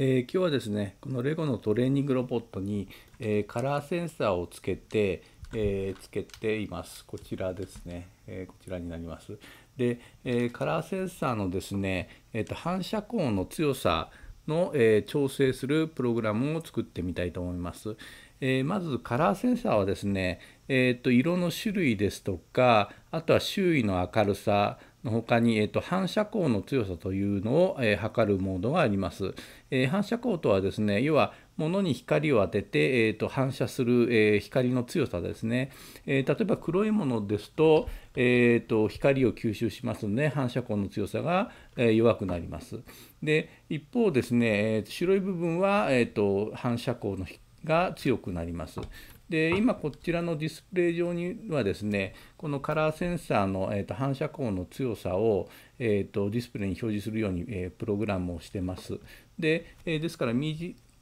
えー、今日はですねこのレゴのトレーニングロボットに、えー、カラーセンサーをつけて、えー、つけていますこちらですね、えこちらになりますで、えカラーセンサーのですね、えーと、反射光の強さの、え調整するプログラムを作ってみたいと思います、えまずカラーセンサーはですね、えーと色の種類ですとかあとは周囲の明るさの他に、えーと、反射光の強さというのを、えー、測るモードがあります、えー、反射光とはですね要は物に光を当てて、えーと、反射する、えー、光の強さですね、え例えば黒いものですと,、えーと、光を吸収しますので反射光の強さが、え弱くなりますで一方ですね、え白い部分は、えー、と反射光のが強くなりますで今こちらのディスプレイ上にはですねこのカラーセンサーの、えーと、反射光の強さを、えーと、ディスプレイに表示するように、えー、プログラムをしてます。で,、えー、ですから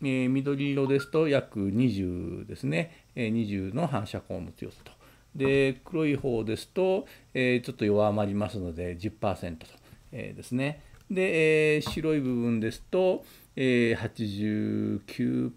えー、緑色ですと約20ですね、えー、20の反射光の強さと。で黒い方ですと、えー、ちょっと弱まりますので10%と、えー、ですね。で、えー、白い部分ですと、えー、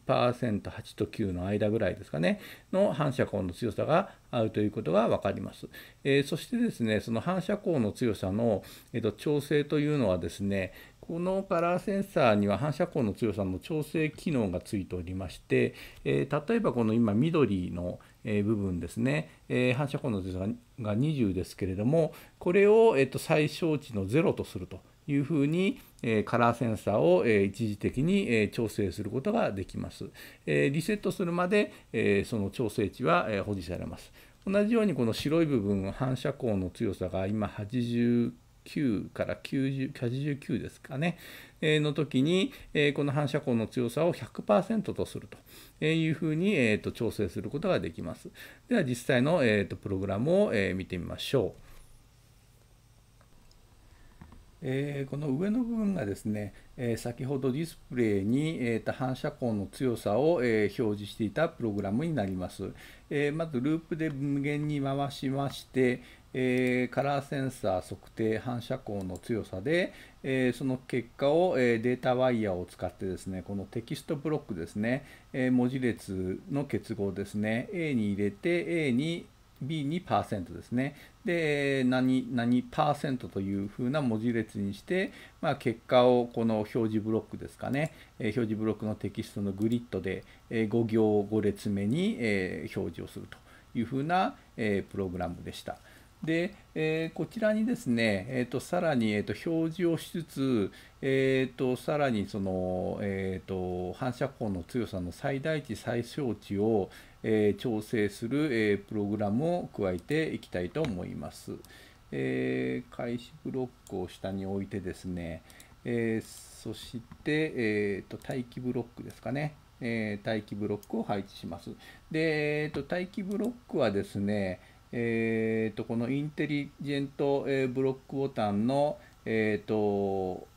89%、8と9の間ぐらいですかね、の反射光の強さがあるということが分かります。えー、そしてですね、その反射光の強さの、えーと、調整というのはですね、このカラーセンサーには反射光の強さの調整機能がついておりまして、えー、例えばこの今緑の、え部分ですね、え反射光の強さが20ですけれども、これを、えと最小値の0とすると。いうふうにカラーセンサーを一時的に調整することができます。リセットするまでその調整値は保持されます。同じようにこの白い部分反射光の強さが今8 9から90 89ですかね、えー、の時に、えー、この反射光の強さを100%とするというふうに、えーと、調整することができます。では実際の、えーと、とプログラムを、えー、見てみましょう。えー、この上の部分がですね、えー、先ほどディスプレイに、えー、反射光の強さを、え表示していたプログラムになります。えまずループで無限に回しまして、えカラーセンサー測定反射光の強さで、えその結果を、えデータワイヤーを使ってですね、このテキストブロックですね、え文字列の結合ですね、A に入れて A に b トですね。で、何、何パーセントというふうな文字列にして、まあ、結果をこの表示ブロックですかね、えー、表示ブロックのテキストのグリッドで、えー、5行5列目に、えー、表示をするというふうな、えプログラムでした。で、えー、こちらにですね、えーと、さらに、えーと、表示をしつつ、えーとさらにその、えー、と反射光の強さの最大値最小値を、えー、調整する、えー、プログラムを加えていきたいと思います。えー、開始ブロックを下に置いてですね、えそして、えーと、待機ブロックですかね、え待機ブロックを配置します。で、えーと、待機ブロックはですね、えーと、このインテリジェント、えブロックボタンの、えー、と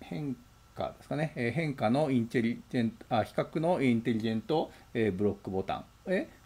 変化化ですかね、え変化のインテリジェントあ比較のインテリジェント、えブロックボタン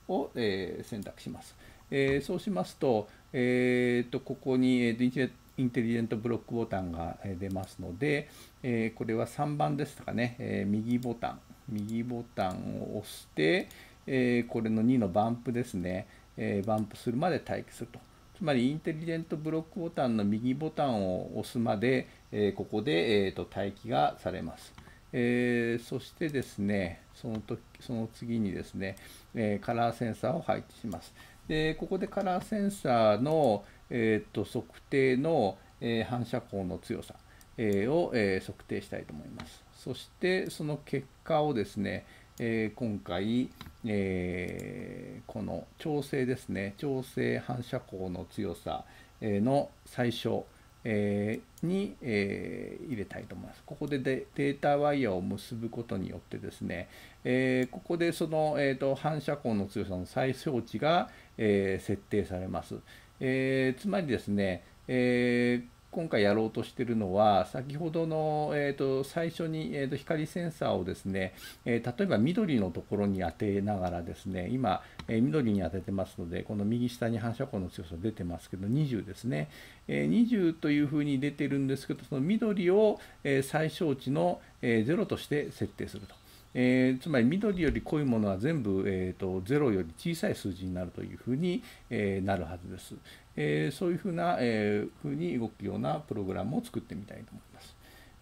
を、え選択します、えそうしますと,、えー、とここに、えー、インテリジェントブロックボタンが出ますので、えこれは3番ですとかね、え右ボタン右ボタンを押して、えこれの2のバンプですね、えバンプするまで待機すると。つまりインテリジェントブロックボタンの右ボタンを押すまで、えー、ここで、えーと、待機がされます。えー、そしてですね、その時その次にですね、えー、カラーセンサーを配置します。でここでカラーセンサーの、えーと、測定の、えー、反射光の強さ、えー、を、え測定したいと思います。そしてその結果をですね、えー、今回、えー、この調整ですね調整反射光の強さの最小えー、に、えー、入れたいと思います。ここでデータワイヤーを結ぶことによってですね、えー、ここでその、えーと、反射光の強さの最小値が、え設定されます。えつまりですね、えー今回やろうとしてるのは先ほどの、えーと、最初に、えーと、光センサーをですね、えー、例えば緑のところに当てながらですね今、えー、緑に当ててますのでこの右下に反射光の強さ出てますけど20ですね、えー、20というふうに出てるんですけどその緑を、え最小値の、え0として設定すると。えー、つまり緑より濃いものは全部、えーと、と0より小さい数字になるというふうに、えー、なるはずです。えー、そういうふうな、えー、ふうに動くようなプログラムを作ってみたいと思います。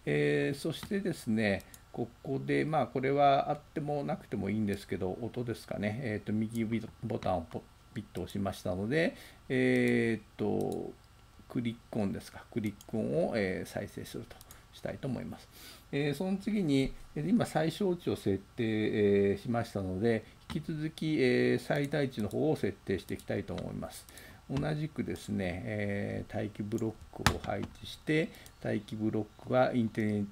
えー、そしてですね、ここで、まあ、これはあってもなくてもいいんですけど、音ですかね、えーと、右ボタンをピッと押しましたので、えっ、ー、と、クリック音ですか、クリック音を、え再生するとしたいと思います。えその次に、今、最小値を設定、えしましたので、引き続き、え最大値の方を設定していきたいと思います。同じくですね、えー、待機ブロックを配置して待機ブロックはインテ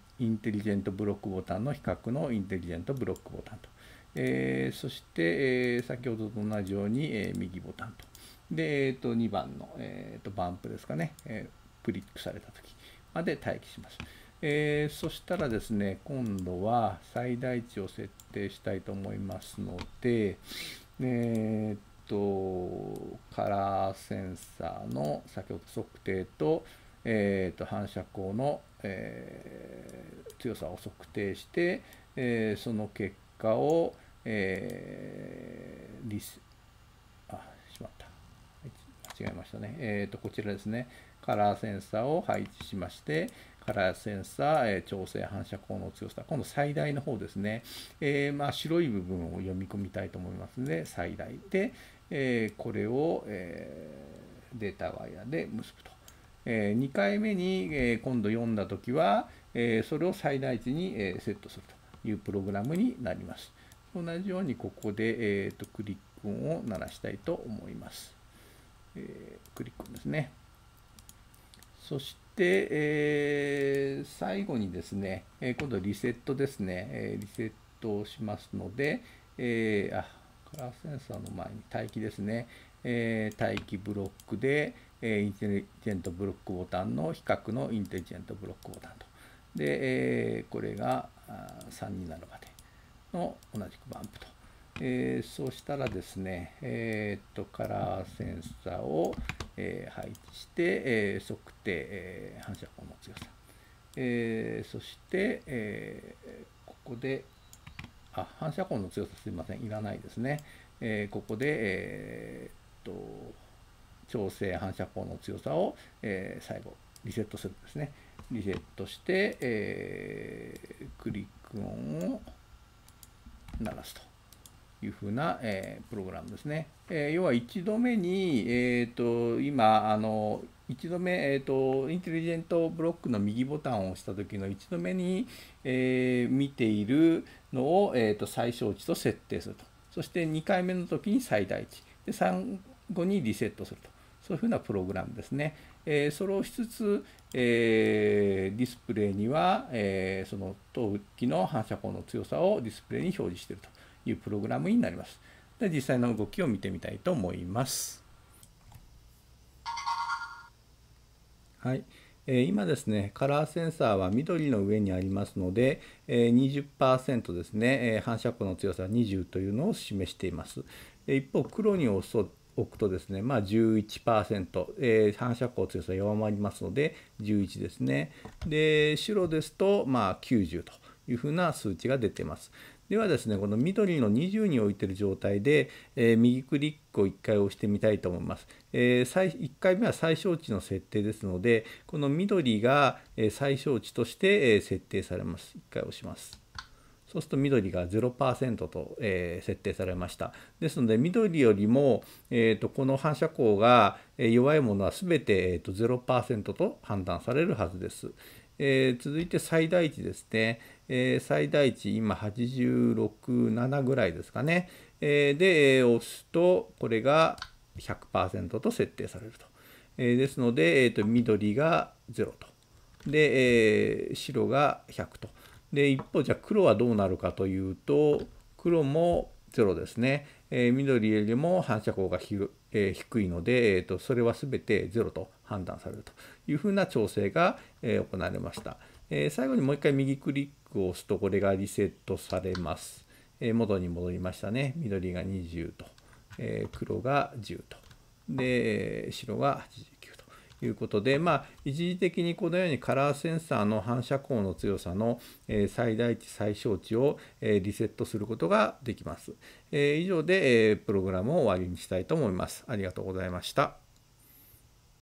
リジェントブロックボタンの比較のインテリジェントブロックボタンと、えー、そして、えー、先ほどと同じように、え右ボタンとで、えー、と2番の、えー、とバンプですかね、えクリックされた時まで待機します。えー、そしたらですね、今度は最大値を設定したいと思いますので、えー、とカラーセンサーの先ほど測定と,、えー、と反射光の、えー、強さを測定して、えー、その結果を、えー、リスあしまった間違えましたね、えー、とこちらですねカラーセンサーを配置しましてカラーセンサー、え調整反射光の強さ今度最大の方ですね、えー、まあ白い部分を読み込みたいと思いますので最大で、えこれを、えデータワイヤーで結ぶと。え2回目に、え今度読んだときは、えそれを最大値に、えセットするというプログラムになります。同じようにここで、えーと、クリック音を鳴らしたいと思います。えー、クリック音ですね。そして、えー、最後にですね、えー、今度リセットですね、えリセットをしますので、えー、あカラーセンサーの前に待機ですね、えー、待機ブロックで、えー、インテリジェントブロックボタンの比較のインテリジェントブロックボタンと。で、えー、これが3になるまでの同じくバンプと。えー、そうしたらですね、えー、っとカラーセンサーを、えー、配置して、え測定、え反射光の強さ、えそして、えここであ反射光の強さすいませんいらないですね、えー、ここで、えー、っと調整反射光の強さを、えー、最後リセットするんですねリセットして、えー、クリック音を鳴らすというふうな、えー、プログラムですね、え要は1度目に、えーと今あの1度目、えーと、インテリジェントブロックの右ボタンを押した時の1度目に、えー、見ているのを、えーと、と最小値と設定するとそして2回目の時に最大値で3後にリセットするとそういうふうなプログラムですね、えー、それをしつつ、えー、ディスプレイには、えー、その陶器の反射光の強さをディスプレイに表示しているというプログラムになりますで実際の動きを見てみたいと思いますはい、えー、今ですね、カラーセンサーは緑の上にありますので、えー、20%ですね、えー、反射光の強さ20というのを示しています。一方、黒に押置くとですね、まあ11%、えー、反射光強さ弱まりますので、11ですね。で、白ですと、まあ90というふうな数値が出てます。ではですねこの緑の20に置いてる状態で、えー、右クリックを1回押してみたいと思います、えー、最1回目は最小値の設定ですのでこの緑が最小値として設定されます1回押しますそうすると緑が0%と、え設定されました。ですので緑よりも、えー、とこの反射光が弱いものは全て、えー、と0%と判断されるはずです。えー、続いて最大値ですね、えー、最大値今867ぐらいですかね、えー、で押すとこれが100%と設定されると、えですので、えーと、緑が0とで、え白が100とで一方じゃあ黒はどうなるかというと黒も0ですね、え緑よりも反射光がひ、え低いので、えーとそれは全て0と判断されるというふうな調整が、え行われました、え最後にもう一回右クリックを押すとこれがリセットされます、え元に戻りましたね緑が20と、え黒が10とで白が89ということで、まあ、一時的にこのようにカラーセンサーの反射光の強さの、え最大値最小値を、えリセットすることができます、え以上で、えプログラムを終わりにしたいと思いますありがとうございました